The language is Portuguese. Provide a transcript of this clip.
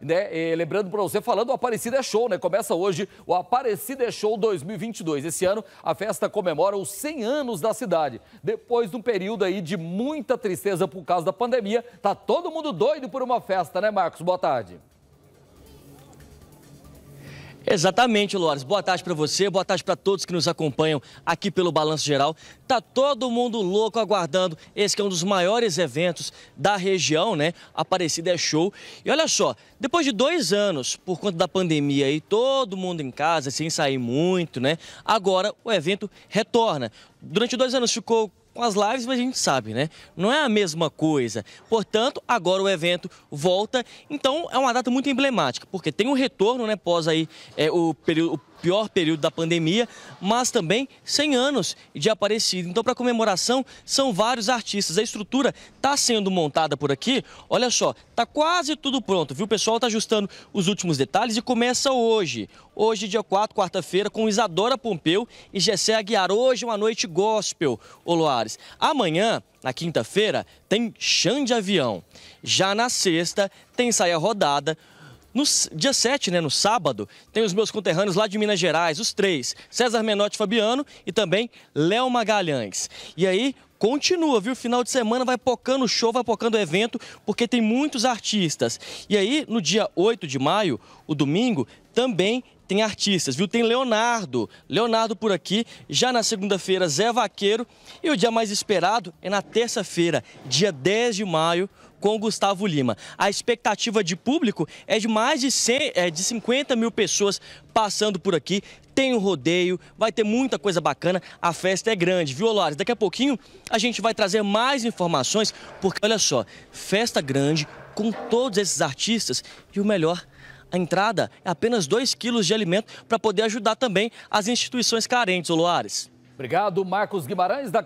Né? E lembrando para você, falando, o Aparecida é Show, né? Começa hoje o Aparecida é Show 2022. Esse ano a festa comemora os 100 anos da cidade. Depois de um período aí de muita tristeza por causa da pandemia, tá todo mundo doido por uma festa, né, Marcos? Boa tarde. Exatamente, Lores. Boa tarde para você, boa tarde para todos que nos acompanham aqui pelo Balanço Geral. Tá todo mundo louco aguardando esse que é um dos maiores eventos da região, né? Aparecida é show. E olha só, depois de dois anos, por conta da pandemia aí, todo mundo em casa, sem sair muito, né? Agora o evento retorna. Durante dois anos ficou com as lives, mas a gente sabe, né? Não é a mesma coisa. Portanto, agora o evento volta. Então, é uma data muito emblemática, porque tem um retorno, né? Pós aí é, o período pior período da pandemia, mas também 100 anos de Aparecida. Então, para comemoração, são vários artistas. A estrutura está sendo montada por aqui. Olha só, está quase tudo pronto, viu? O pessoal está ajustando os últimos detalhes e começa hoje. Hoje, dia 4, quarta-feira, com Isadora Pompeu e Gessé Aguiar. Hoje, uma noite gospel, Oloares. Amanhã, na quinta-feira, tem chão de avião. Já na sexta, tem saia rodada. No dia 7, né, no sábado, tem os meus conterrâneos lá de Minas Gerais, os três, César Menotti Fabiano e também Léo Magalhães. E aí, continua, viu? Final de semana vai pocando o show, vai pocando o evento, porque tem muitos artistas. E aí, no dia 8 de maio, o domingo, também tem artistas, viu? Tem Leonardo, Leonardo por aqui, já na segunda-feira Zé Vaqueiro e o dia mais esperado é na terça-feira, dia 10 de maio, com o Gustavo Lima. A expectativa de público é de mais de, 100, é, de 50 mil pessoas passando por aqui. Tem o um rodeio, vai ter muita coisa bacana. A festa é grande, viu, Olares? Daqui a pouquinho a gente vai trazer mais informações, porque olha só, festa grande com todos esses artistas e o melhor a entrada é apenas 2 quilos de alimento para poder ajudar também as instituições carentes, Oloares. Obrigado, Marcos Guimarães da